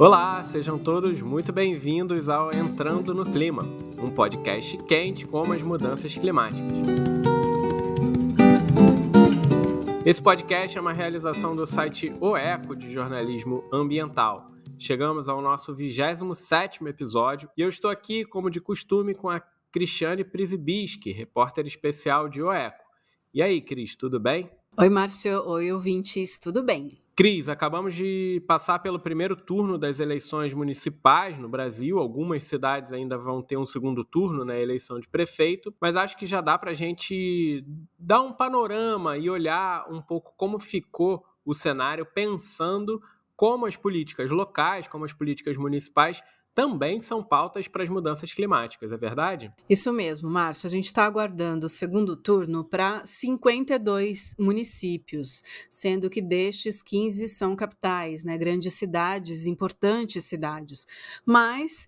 Olá, sejam todos muito bem-vindos ao Entrando no Clima, um podcast quente como as mudanças climáticas. Esse podcast é uma realização do site O Eco de jornalismo ambiental. Chegamos ao nosso 27º episódio e eu estou aqui, como de costume, com a Cristiane Prisibiski, repórter especial de O Eco. E aí, Cris, tudo bem? Oi, Márcio. Oi, ouvintes. Tudo bem? Cris, acabamos de passar pelo primeiro turno das eleições municipais no Brasil. Algumas cidades ainda vão ter um segundo turno na né, eleição de prefeito, mas acho que já dá para a gente dar um panorama e olhar um pouco como ficou o cenário, pensando como as políticas locais, como as políticas municipais também são pautas para as mudanças climáticas, é verdade? Isso mesmo, Márcio. A gente está aguardando o segundo turno para 52 municípios, sendo que destes 15 são capitais, né, grandes cidades, importantes cidades. Mas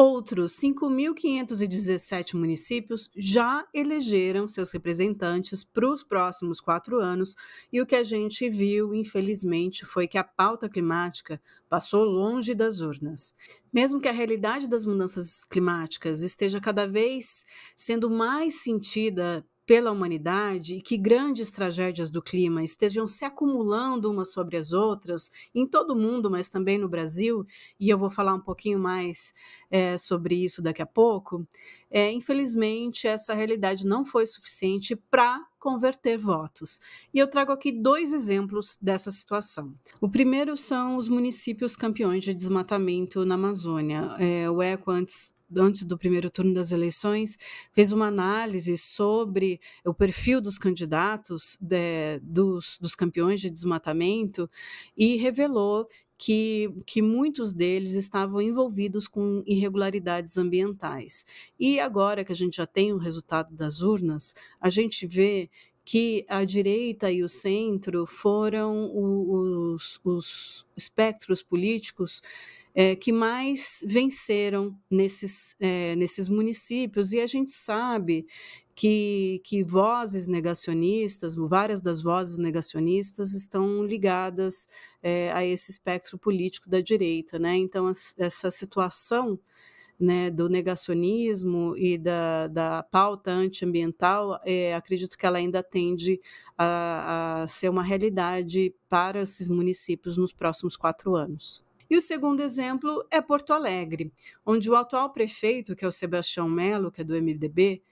Outros 5.517 municípios já elegeram seus representantes para os próximos quatro anos, e o que a gente viu, infelizmente, foi que a pauta climática passou longe das urnas. Mesmo que a realidade das mudanças climáticas esteja cada vez sendo mais sentida pela humanidade e que grandes tragédias do clima estejam se acumulando umas sobre as outras, em todo o mundo, mas também no Brasil, e eu vou falar um pouquinho mais é, sobre isso daqui a pouco, é, infelizmente essa realidade não foi suficiente para converter votos. E eu trago aqui dois exemplos dessa situação. O primeiro são os municípios campeões de desmatamento na Amazônia. É, o ECO, antes antes do primeiro turno das eleições, fez uma análise sobre o perfil dos candidatos, de, é, dos, dos campeões de desmatamento, e revelou que, que muitos deles estavam envolvidos com irregularidades ambientais. E agora que a gente já tem o resultado das urnas, a gente vê que a direita e o centro foram os, os espectros políticos é, que mais venceram nesses, é, nesses municípios. E a gente sabe que, que vozes negacionistas, várias das vozes negacionistas estão ligadas é, a esse espectro político da direita. Né? Então, essa situação né, do negacionismo e da, da pauta antiambiental, é, acredito que ela ainda tende a, a ser uma realidade para esses municípios nos próximos quatro anos. E o segundo exemplo é Porto Alegre, onde o atual prefeito, que é o Sebastião Melo, que é do MDB,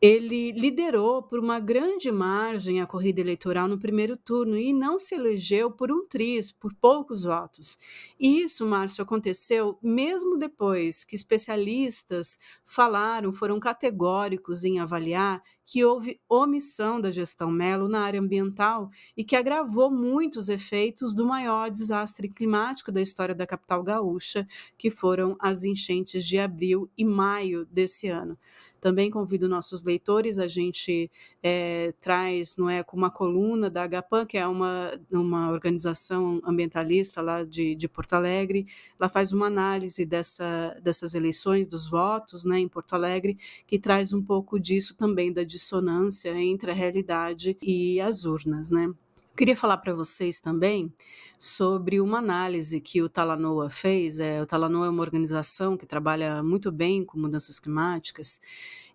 ele liderou por uma grande margem a corrida eleitoral no primeiro turno e não se elegeu por um tris, por poucos votos. E isso, Márcio, aconteceu mesmo depois que especialistas falaram, foram categóricos em avaliar que houve omissão da gestão Melo na área ambiental e que agravou muito os efeitos do maior desastre climático da história da capital gaúcha, que foram as enchentes de abril e maio desse ano. Também convido nossos leitores, a gente é, traz não é, com uma coluna da HPAN, que é uma, uma organização ambientalista lá de, de Porto Alegre, ela faz uma análise dessa, dessas eleições, dos votos né, em Porto Alegre, que traz um pouco disso também, da dissonância entre a realidade e as urnas. Né? Queria falar para vocês também sobre uma análise que o Talanoa fez. É, o Talanoa é uma organização que trabalha muito bem com mudanças climáticas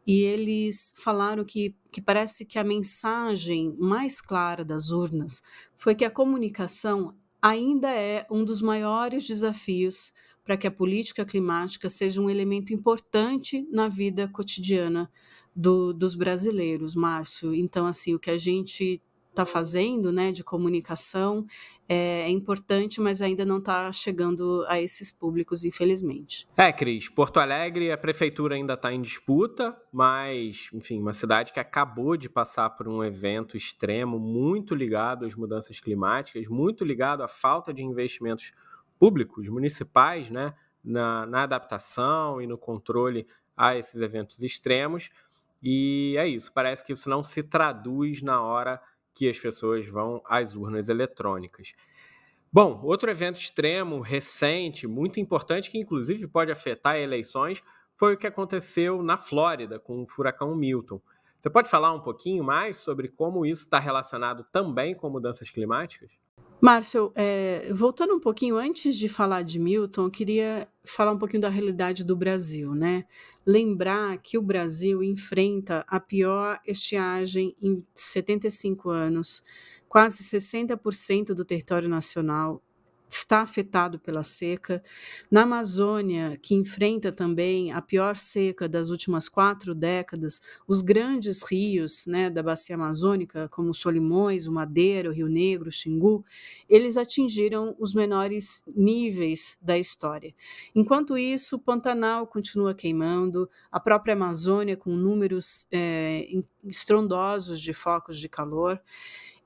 e eles falaram que, que parece que a mensagem mais clara das urnas foi que a comunicação ainda é um dos maiores desafios para que a política climática seja um elemento importante na vida cotidiana do, dos brasileiros, Márcio. Então, assim, o que a gente está fazendo, né, de comunicação, é, é, importante, mas ainda não está chegando a esses públicos, infelizmente. É, Cris, Porto Alegre, a prefeitura ainda está em disputa, mas, enfim, uma cidade que acabou de passar por um evento extremo, muito ligado às mudanças climáticas, muito ligado à falta de investimentos públicos, municipais, né, na, na adaptação e no controle a esses eventos extremos. E é isso, parece que isso não se traduz na hora que as pessoas vão às urnas eletrônicas. Bom, outro evento extremo, recente, muito importante, que inclusive pode afetar eleições, foi o que aconteceu na Flórida com o furacão Milton. Você pode falar um pouquinho mais sobre como isso está relacionado também com mudanças climáticas? Márcio, é, voltando um pouquinho, antes de falar de Milton, eu queria falar um pouquinho da realidade do Brasil, né? lembrar que o Brasil enfrenta a pior estiagem em 75 anos. Quase 60% do território nacional está afetado pela seca. Na Amazônia, que enfrenta também a pior seca das últimas quatro décadas, os grandes rios né, da bacia amazônica, como Solimões, o Madeira, o Rio Negro, o Xingu, eles atingiram os menores níveis da história. Enquanto isso, o Pantanal continua queimando, a própria Amazônia com números é, estrondosos de focos de calor.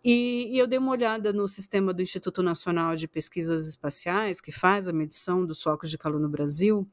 E, e, eu dei uma olhada no sistema do Instituto Nacional de Pesquisas Espaciais, que faz a medição dos focos de calor no Brasil.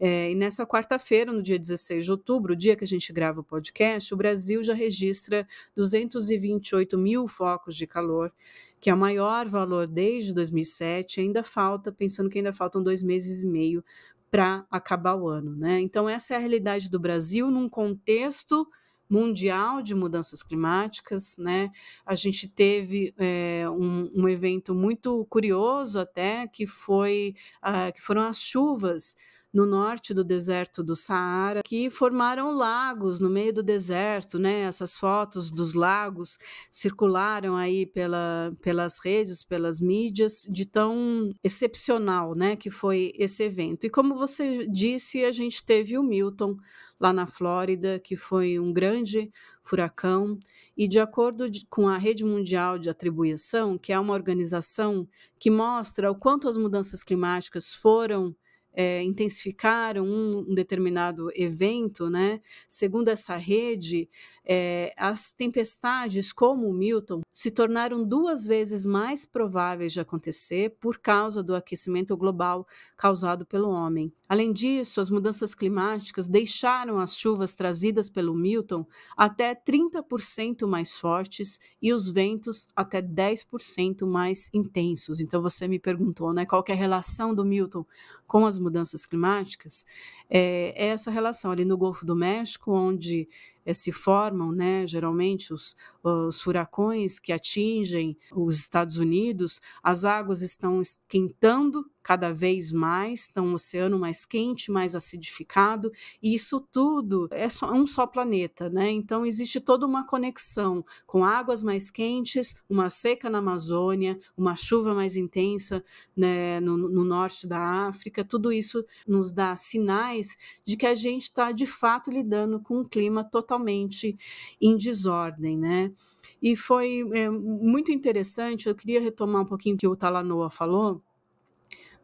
É, e nessa quarta-feira, no dia 16 de outubro, o dia que a gente grava o podcast, o Brasil já registra 228 mil focos de calor, que é o maior valor desde 2007. Ainda falta, pensando que ainda faltam dois meses e meio para acabar o ano. Né? Então, essa é a realidade do Brasil num contexto mundial de mudanças climáticas, né? A gente teve é, um, um, evento muito curioso até que foi uh, que foram as chuvas no norte do deserto do Saara, que formaram lagos no meio do deserto, né? Essas fotos dos lagos circularam aí pela, pelas redes, pelas mídias, de tão excepcional, né, que foi esse evento. E como você disse, a gente teve o Milton lá na Flórida, que foi um grande furacão, e de acordo de, com a Rede Mundial de Atribuição, que é uma organização que mostra o quanto as mudanças climáticas foram é, intensificaram um, um determinado evento, né? Segundo essa rede, é, as tempestades, como o Milton, se tornaram duas vezes mais prováveis de acontecer por causa do aquecimento global causado pelo homem. Além disso, as mudanças climáticas deixaram as chuvas trazidas pelo Milton até 30% mais fortes e os ventos até 10% mais intensos. Então, você me perguntou né, qual é a relação do Milton com as mudanças climáticas. É, é essa relação ali no Golfo do México, onde eh, se formam, né, geralmente os, os furacões que atingem os Estados Unidos, as águas estão esquentando cada vez mais, então um oceano mais quente, mais acidificado, e isso tudo é só, é um só planeta, né? Então existe toda uma conexão com águas mais quentes, uma seca na Amazônia, uma chuva mais intensa né, no, no norte da África, tudo isso nos dá sinais de que a gente está de fato lidando com um clima totalmente em desordem, né? E foi é, muito interessante, eu queria retomar um pouquinho o que o Talanoa falou,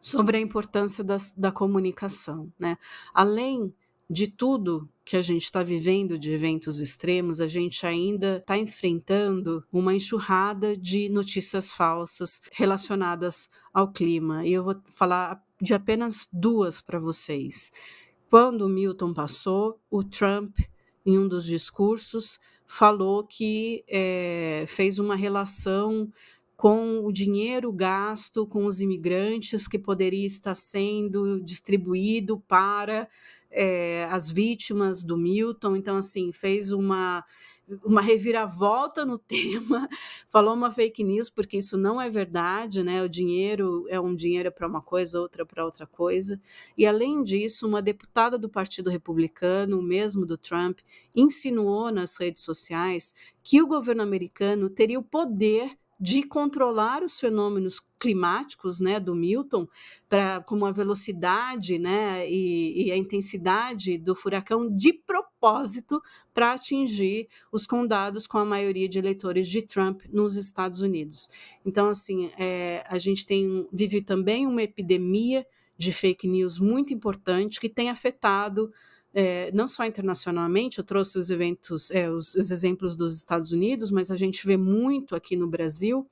sobre a importância da, da comunicação. Né? Além de tudo que a gente está vivendo de eventos extremos, a gente ainda está enfrentando uma enxurrada de notícias falsas relacionadas ao clima. E eu vou falar de apenas duas para vocês. Quando o Milton passou, o Trump, em um dos discursos, falou que é, fez uma relação com o dinheiro gasto com os imigrantes que poderia estar sendo distribuído para é, as vítimas do Milton. Então, assim, fez uma uma reviravolta no tema, falou uma fake news, porque isso não é verdade, né? O dinheiro é um dinheiro é para uma coisa, outra para outra coisa. E além disso, uma deputada do Partido Republicano, mesmo do Trump, insinuou nas redes sociais que o governo americano teria o poder de controlar os fenômenos climáticos né, do Milton, para como a velocidade né, e, e a intensidade do furacão de propósito para atingir os condados com a maioria de eleitores de Trump nos Estados Unidos. Então, assim, é, a gente tem, vive também uma epidemia de fake news muito importante que tem afetado é, não só internacionalmente, eu trouxe os eventos, é, os, os, exemplos dos Estados Unidos, mas a gente vê muito aqui no Brasil,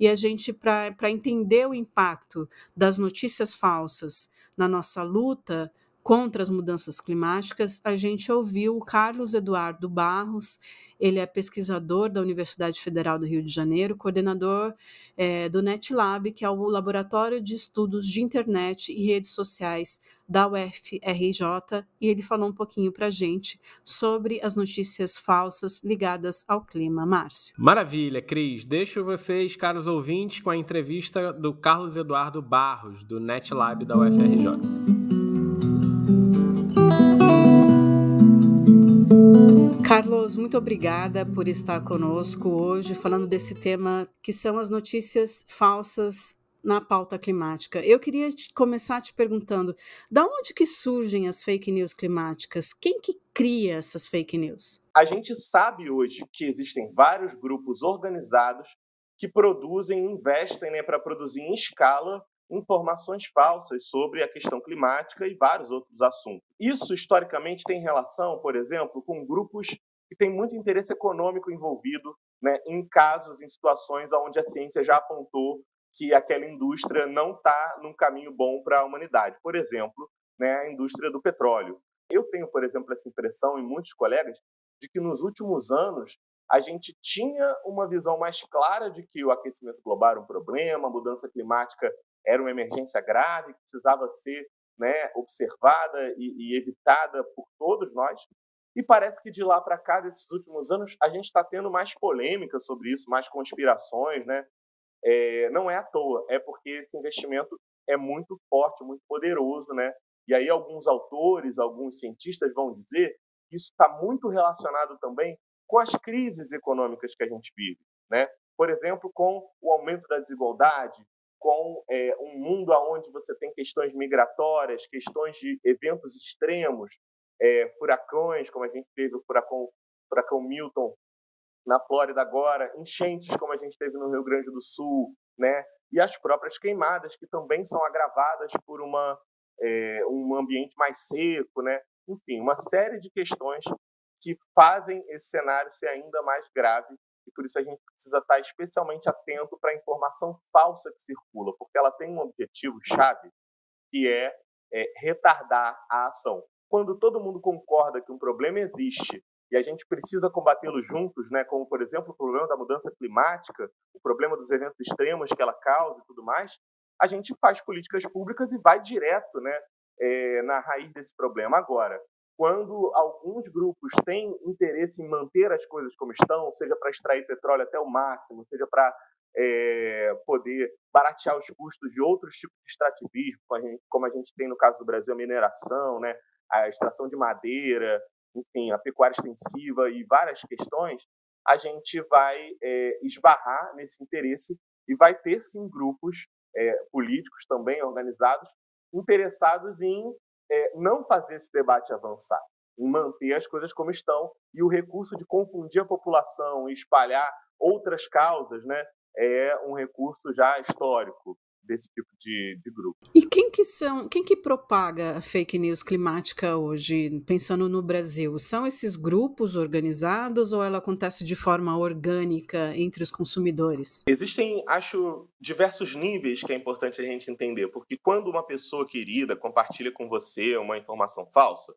e a gente, para entender o impacto das notícias falsas na nossa luta contra as mudanças climáticas, a gente ouviu o Carlos Eduardo Barros, ele é pesquisador da Universidade Federal do Rio de Janeiro, coordenador é, do NetLab, que é o Laboratório de Estudos de Internet e Redes Sociais da UFRJ, e ele falou um pouquinho para a gente sobre as notícias falsas ligadas ao clima. Márcio. Maravilha, Cris. Deixo vocês, caros ouvintes, com a entrevista do Carlos Eduardo Barros, do NetLab da UFRJ. Carlos, muito obrigada por estar conosco hoje falando desse tema que são as notícias falsas na pauta climática. Eu queria te, começar te perguntando, da onde que surgem as fake news climáticas? Quem que cria essas fake news? A gente sabe hoje que existem vários grupos organizados que produzem, investem né, para produzir em escala informações falsas sobre a questão climática e vários outros assuntos. Isso, historicamente, tem relação, por exemplo, com grupos que têm muito interesse econômico envolvido né, em casos, em situações onde a ciência já apontou que aquela indústria não está num caminho bom para a humanidade. Por exemplo, né, a indústria do petróleo. Eu tenho, por exemplo, essa impressão em muitos colegas de que nos últimos anos a gente tinha uma visão mais clara de que o aquecimento global era um problema, a mudança climática era uma emergência grave que precisava ser né, observada e, e evitada por todos nós. E parece que de lá para cá, desses últimos anos, a gente está tendo mais polêmica sobre isso, mais conspirações, né? É, não é à toa, é porque esse investimento é muito forte, muito poderoso, né? E aí alguns autores, alguns cientistas vão dizer que isso está muito relacionado também com as crises econômicas que a gente vive, né? Por exemplo, com o aumento da desigualdade, com é, um mundo onde você tem questões migratórias, questões de eventos extremos, é, furacões, como a gente teve o furacão, furacão Milton na Flórida agora, enchentes como a gente teve no Rio Grande do Sul, né? E as próprias queimadas que também são agravadas por uma é, um ambiente mais seco, né? Enfim, uma série de questões que fazem esse cenário ser ainda mais grave e por isso a gente precisa estar tá especialmente atento para a informação falsa que circula, porque ela tem um objetivo-chave, que é, é retardar a ação. Quando todo mundo concorda que um problema existe e a gente precisa combatê-lo juntos, né? como, por exemplo, o problema da mudança climática, o problema dos eventos extremos que ela causa e tudo mais, a gente faz políticas públicas e vai direto né, é, na raiz desse problema. Agora, quando alguns grupos têm interesse em manter as coisas como estão, seja para extrair petróleo até o máximo, seja para é, eh, poder baratear os custos de outros tipos de extrativismo, como a, gente, como a gente tem no caso do Brasil, a mineração, né, a extração de madeira, enfim, a pecuária extensiva e várias questões, a gente vai é, esbarrar nesse interesse e vai ter sim grupos é, políticos também organizados interessados em é, não fazer esse debate avançar, em manter as coisas como estão e o recurso de confundir a população e espalhar outras causas, né, é um recurso já histórico desse tipo de, de grupo. E quem que são, quem que propaga a fake news climática hoje, pensando no Brasil? São esses grupos organizados ou ela acontece de forma orgânica entre os consumidores? Existem, acho, diversos níveis que é importante a gente entender, porque quando uma pessoa querida compartilha com você uma informação falsa,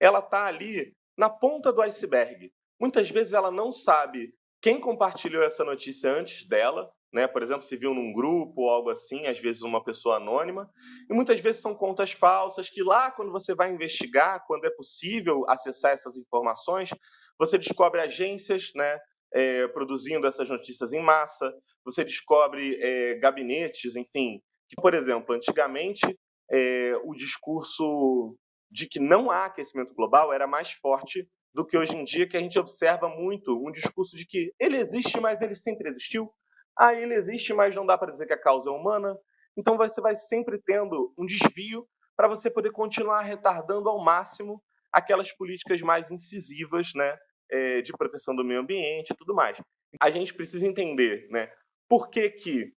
ela está ali na ponta do iceberg. Muitas vezes ela não sabe quem compartilhou essa notícia antes dela né? Por exemplo, se viu num grupo ou algo assim, às vezes uma pessoa anônima, e muitas vezes são contas falsas que lá quando você vai investigar, quando é possível acessar essas informações, você descobre agências, né? É, produzindo essas notícias em massa, você descobre é, gabinetes, enfim, que, por exemplo, antigamente é, o discurso de que não há aquecimento global era mais forte do que hoje em dia, que a gente observa muito um discurso de que ele existe, mas ele sempre existiu, ah, ele existe, mas não dá para dizer que a causa é humana. Então você vai sempre tendo um desvio para você poder continuar retardando ao máximo aquelas políticas mais incisivas, né, eh, de proteção do meio ambiente e tudo mais. A gente precisa entender, né, por que que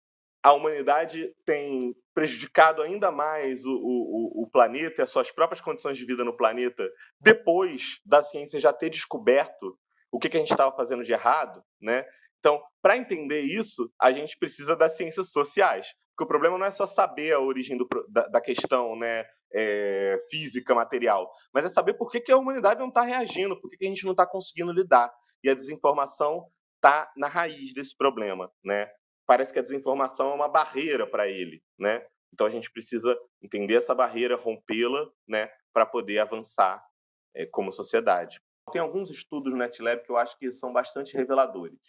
a humanidade tem prejudicado ainda mais o, o, o planeta e as suas próprias condições de vida no planeta depois da ciência já ter descoberto o que, que a gente estava fazendo de errado, né? Então, para entender isso, a gente precisa das ciências sociais, porque o problema não é só saber a origem do, da, da, questão, né? É, física, material, mas é saber por que, que a humanidade não está reagindo, por que, que a gente não está conseguindo lidar. E a desinformação está na raiz desse problema, né? Parece que a desinformação é uma barreira para ele, né? Então a gente precisa entender essa barreira, rompê-la, né, para poder avançar é, como sociedade. Tem alguns estudos no NetLab que eu acho que são bastante reveladores.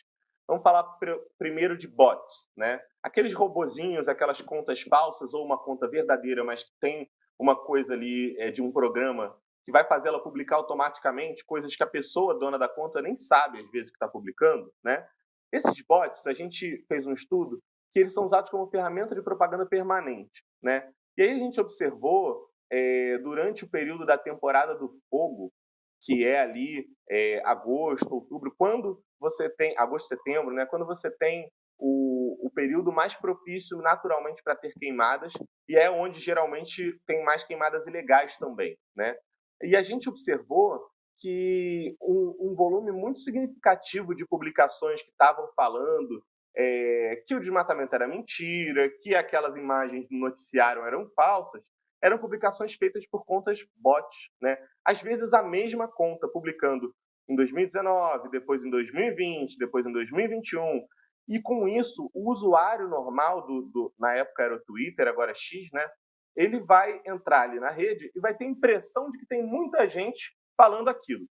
Vamos falar pr primeiro de bots, né? Aqueles robozinhos, aquelas contas falsas ou uma conta verdadeira, mas que tem uma coisa ali é, de um programa que vai fazê-la publicar automaticamente coisas que a pessoa dona da conta nem sabe às vezes que está publicando, né? Esses bots, a gente fez um estudo que eles são usados como ferramenta de propaganda permanente, né? E aí a gente observou é, durante o período da temporada do fogo, que é ali é, agosto, outubro, quando você tem agosto, setembro, né? Quando você tem o, o período mais propício naturalmente para ter queimadas e é onde geralmente tem mais queimadas ilegais também, né? E a gente observou que um, um volume muito significativo de publicações que estavam falando é, que o desmatamento era mentira, que aquelas imagens no noticiário eram falsas, eram publicações feitas por contas bots, né? Às vezes a mesma conta publicando em 2019, depois em 2020, depois em 2021. E com isso, o usuário normal, do, do, na época era o Twitter, agora é X, né? Ele vai entrar ali na rede e vai ter a impressão de que tem muita gente falando aquilo.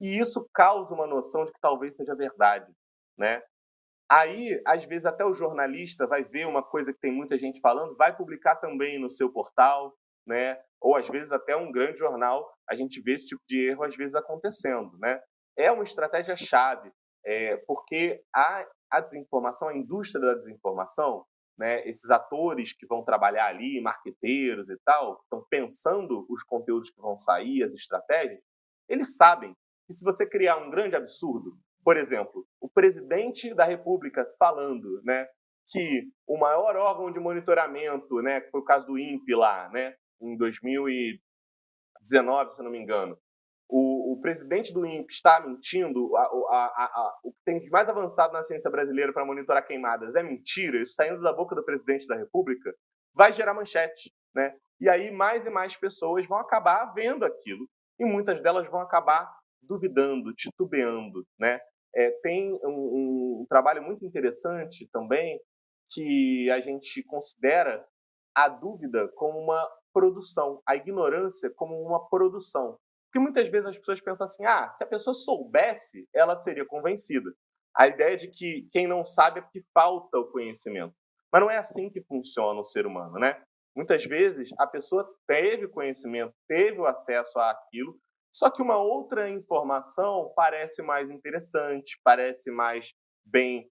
E isso causa uma noção de que talvez seja verdade, né? Aí, às vezes, até o jornalista vai ver uma coisa que tem muita gente falando, vai publicar também no seu portal, né? ou às vezes até um grande jornal, a gente vê esse tipo de erro às vezes acontecendo. Né? É uma estratégia chave, é, porque a, a desinformação, a indústria da desinformação, né, esses atores que vão trabalhar ali, marqueteiros e tal, estão pensando os conteúdos que vão sair, as estratégias, eles sabem que se você criar um grande absurdo, por exemplo, o presidente da República falando, né, que o maior órgão de monitoramento, né, que foi o caso do INPE lá, né, em 2019, se não me engano, o, o presidente do INPE está mentindo, a, a, a, o que tem de mais avançado na ciência brasileira para monitorar queimadas é mentira, isso está indo da boca do presidente da República, vai gerar manchete, né? E aí mais e mais pessoas vão acabar vendo aquilo e muitas delas vão acabar duvidando, titubeando, né? É, tem um, um, trabalho muito interessante também que a gente considera a dúvida como uma produção, a ignorância como uma produção. Porque muitas vezes as pessoas pensam assim: ah, se a pessoa soubesse, ela seria convencida. A ideia de que quem não sabe é porque falta o conhecimento. Mas não é assim que funciona o ser humano, né? Muitas vezes a pessoa teve conhecimento, teve o acesso àquilo, só que uma outra informação parece mais interessante, parece mais bem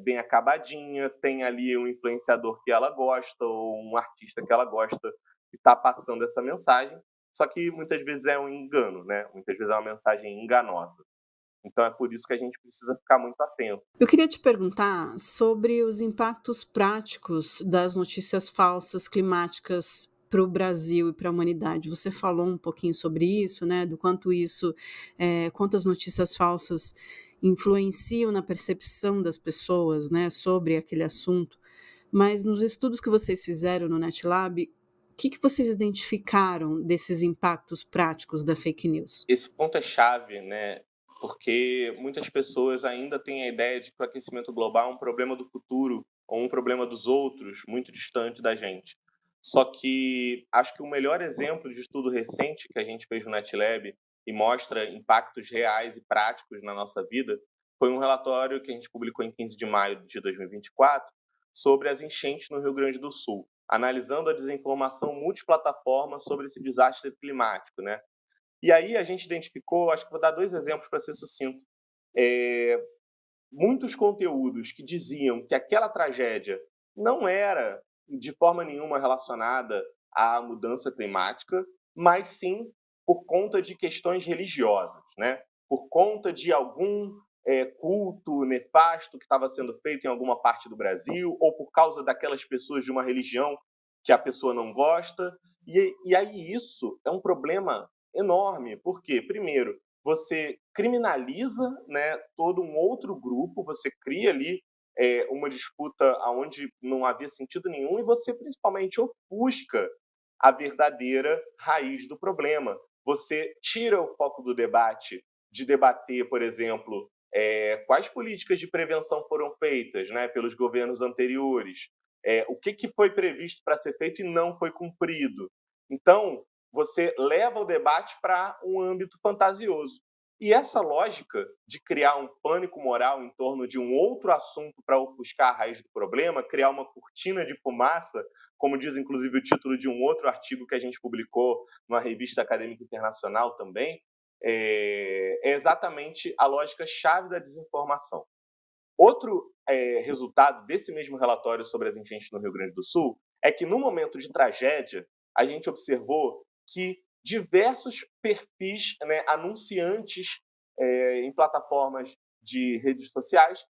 bem acabadinha, tem ali um influenciador que ela gosta ou um artista que ela gosta que está passando essa mensagem. Só que muitas vezes é um engano, né? Muitas vezes é uma mensagem enganosa. Então é por isso que a gente precisa ficar muito atento. Eu queria te perguntar sobre os impactos práticos das notícias falsas climáticas para o Brasil e para a humanidade. Você falou um pouquinho sobre isso, né? Do quanto isso, é, quantas notícias falsas influenciam na percepção das pessoas né, sobre aquele assunto. Mas nos estudos que vocês fizeram no NetLab, o que, que vocês identificaram desses impactos práticos da fake news? Esse ponto é chave, né? porque muitas pessoas ainda têm a ideia de que o aquecimento global é um problema do futuro ou um problema dos outros, muito distante da gente. Só que acho que o melhor exemplo de estudo recente que a gente fez no NetLab e mostra impactos reais e práticos na nossa vida, foi um relatório que a gente publicou em 15 de maio de 2024 sobre as enchentes no Rio Grande do Sul, analisando a desinformação multiplataforma sobre esse desastre climático, né? E aí a gente identificou, acho que vou dar dois exemplos para ser sucinto, é, muitos conteúdos que diziam que aquela tragédia não era de forma nenhuma relacionada à mudança climática, mas sim por conta de questões religiosas, né? por conta de algum é, culto nefasto que estava sendo feito em alguma parte do Brasil, ou por causa daquelas pessoas de uma religião que a pessoa não gosta. E, e aí isso é um problema enorme, porque, primeiro, você criminaliza né, todo um outro grupo, você cria ali é, uma disputa onde não havia sentido nenhum e você principalmente ofusca a verdadeira raiz do problema, você tira o foco do debate de debater, por exemplo, é, quais políticas de prevenção foram feitas né, pelos governos anteriores, é, o que, que foi previsto para ser feito e não foi cumprido. Então, você leva o debate para um âmbito fantasioso. E essa lógica de criar um pânico moral em torno de um outro assunto para ofuscar a raiz do problema, criar uma cortina de fumaça como diz inclusive o título de um outro artigo que a gente publicou numa revista acadêmica internacional também, é, é exatamente a lógica-chave da desinformação. Outro é, resultado desse mesmo relatório sobre as enchentes no Rio Grande do Sul é que, no momento de tragédia, a gente observou que diversos perfis né, anunciantes é, em plataformas de redes sociais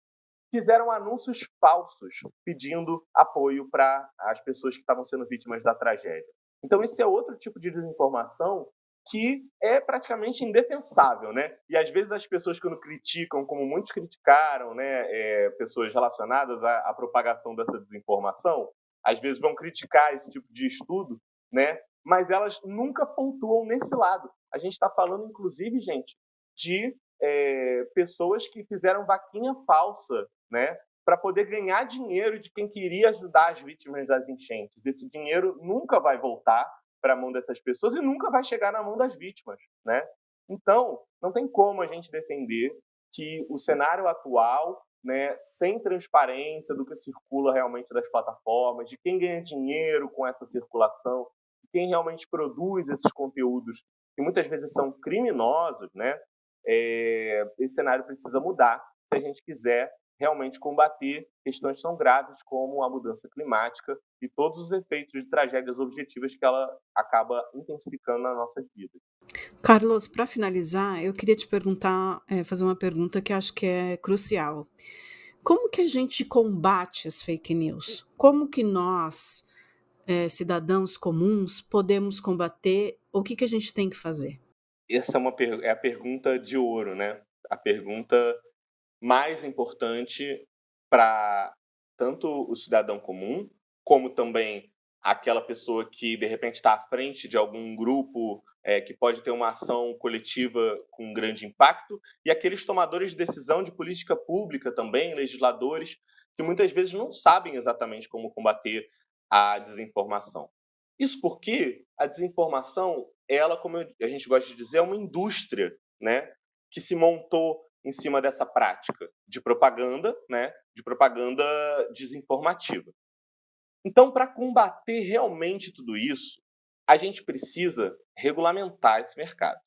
fizeram anúncios falsos pedindo apoio para as pessoas que estavam sendo vítimas da tragédia. Então, esse é outro tipo de desinformação que é praticamente indefensável, né? E às vezes as pessoas quando criticam, como muitos criticaram, né, é, pessoas relacionadas à, à, propagação dessa desinformação, às vezes vão criticar esse tipo de estudo, né? Mas elas nunca pontuam nesse lado. A gente está falando, inclusive, gente, de é, pessoas que fizeram vaquinha falsa, né? Para poder ganhar dinheiro de quem queria ajudar as vítimas das enchentes. Esse dinheiro nunca vai voltar para a mão dessas pessoas e nunca vai chegar na mão das vítimas, né? Então, não tem como a gente defender que o cenário atual, né, sem transparência do que circula realmente das plataformas, de quem ganha dinheiro com essa circulação, de quem realmente produz esses conteúdos que muitas vezes são criminosos, né? É, esse cenário precisa mudar se a gente quiser realmente combater questões tão graves como a mudança climática e todos os efeitos de tragédias objetivas que ela acaba intensificando nas nossas vidas. Carlos, para finalizar, eu queria te perguntar, é, fazer uma pergunta que acho que é crucial. Como que a gente combate as fake news? Como que nós, é, cidadãos comuns, podemos combater? O que, que a gente tem que fazer? essa é, uma, é a pergunta de ouro, né? A pergunta mais importante para tanto o cidadão comum, como também aquela pessoa que de repente está à frente de algum grupo é, que pode ter uma ação coletiva com grande impacto, e aqueles tomadores de decisão de política pública também, legisladores, que muitas vezes não sabem exatamente como combater a desinformação. Isso porque a desinformação ela, como a gente gosta de dizer, é uma indústria né, que se montou em cima dessa prática de propaganda, né, de propaganda desinformativa. Então, para combater realmente tudo isso, a gente precisa regulamentar esse mercado.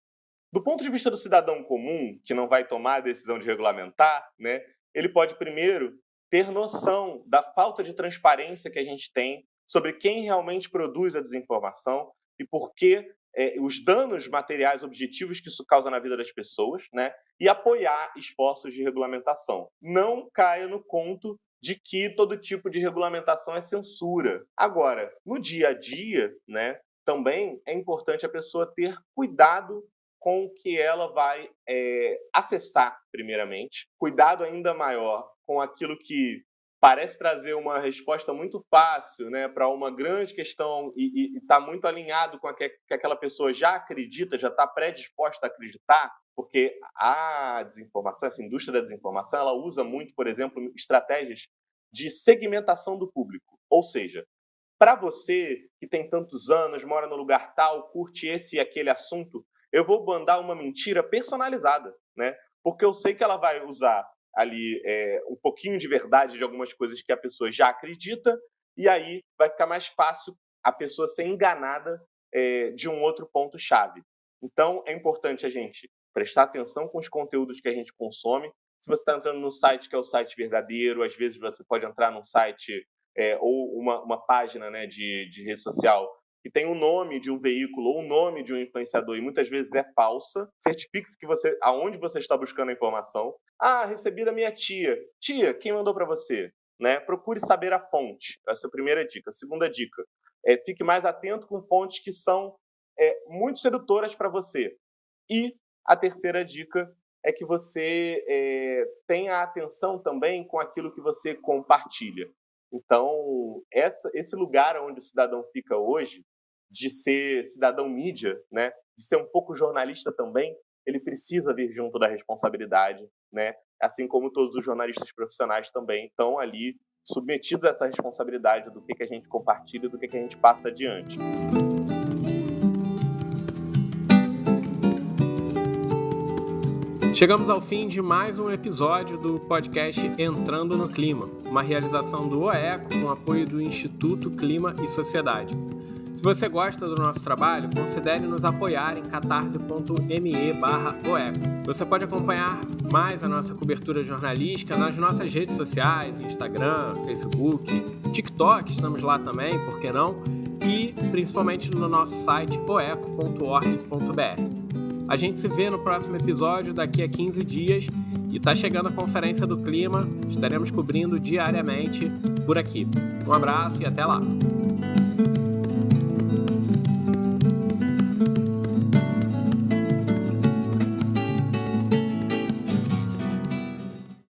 Do ponto de vista do cidadão comum, que não vai tomar a decisão de regulamentar, né, ele pode primeiro ter noção da falta de transparência que a gente tem sobre quem realmente produz a desinformação e por que é, os danos materiais objetivos que isso causa na vida das pessoas, né? E apoiar esforços de regulamentação. Não caia no conto de que todo tipo de regulamentação é censura. Agora, no dia a dia, né? Também é importante a pessoa ter cuidado com o que ela vai é, acessar, primeiramente, cuidado ainda maior com aquilo que parece trazer uma resposta muito fácil né, para uma grande questão e está muito alinhado com a que, que, aquela pessoa já acredita, já está predisposta a acreditar, porque a desinformação, essa indústria da desinformação, ela usa muito, por exemplo, estratégias de segmentação do público. Ou seja, para você que tem tantos anos, mora no lugar tal, curte esse e aquele assunto, eu vou mandar uma mentira personalizada, né? Porque eu sei que ela vai usar ali é, um pouquinho de verdade de algumas coisas que a pessoa já acredita, e aí vai ficar mais fácil a pessoa ser enganada é, de um outro ponto-chave. Então, é importante a gente prestar atenção com os conteúdos que a gente consome. Se você está entrando no site que é o site verdadeiro, às vezes você pode entrar num site é, ou uma, uma página né, de, de rede social que tem o nome de um veículo ou o nome de um influenciador e muitas vezes é falsa. Certifique-se que você aonde você está buscando a informação. Ah, recebi da minha tia. Tia, quem mandou para você? Né? Procure saber a fonte. Essa é a primeira dica. A segunda dica é fique mais atento com fontes que são é, muito sedutoras para você. E a terceira dica é que você é, tenha atenção também com aquilo que você compartilha. Então, essa, esse lugar onde o cidadão fica hoje, de ser cidadão mídia, né, de ser um pouco jornalista também, ele precisa vir junto da responsabilidade, né? Assim como todos os jornalistas profissionais também estão ali submetidos a essa responsabilidade do que, que a gente compartilha, do que, que a gente passa adiante. Chegamos ao fim de mais um episódio do podcast Entrando no Clima, uma realização do OECO com apoio do Instituto Clima e Sociedade. Se você gosta do nosso trabalho, considere nos apoiar em catarse.me barra Você pode acompanhar mais a nossa cobertura jornalística nas nossas redes sociais, Instagram, Facebook, TikTok, estamos lá também, por que não? E principalmente no nosso site oeco.org.br. A gente se vê no próximo episódio daqui a 15 dias e está chegando a Conferência do Clima, estaremos cobrindo diariamente por aqui. Um abraço e até lá!